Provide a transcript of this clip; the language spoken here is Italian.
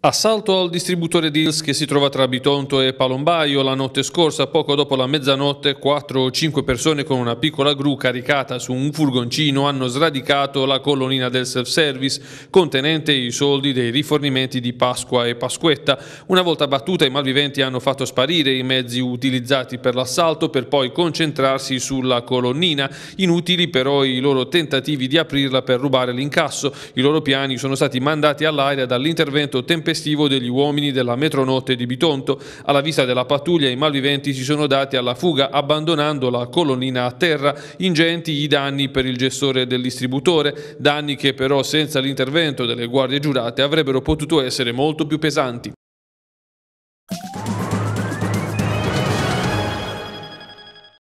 Assalto al distributore di Hills che si trova tra Bitonto e Palombaio la notte scorsa, poco dopo la mezzanotte, 4 o 5 persone con una piccola gru caricata su un furgoncino hanno sradicato la colonnina del self-service contenente i soldi dei rifornimenti di Pasqua e Pasquetta. Una volta battuta i malviventi hanno fatto sparire i mezzi utilizzati per l'assalto per poi concentrarsi sulla colonnina. Inutili però i loro tentativi di aprirla per rubare l'incasso. I loro piani sono stati mandati all'aria dall'intervento temporaneo tempestivo degli uomini della metronotte di Bitonto. Alla vista della pattuglia i malviventi si sono dati alla fuga abbandonando la colonnina a terra, ingenti i danni per il gestore del distributore, danni che però senza l'intervento delle guardie giurate avrebbero potuto essere molto più pesanti.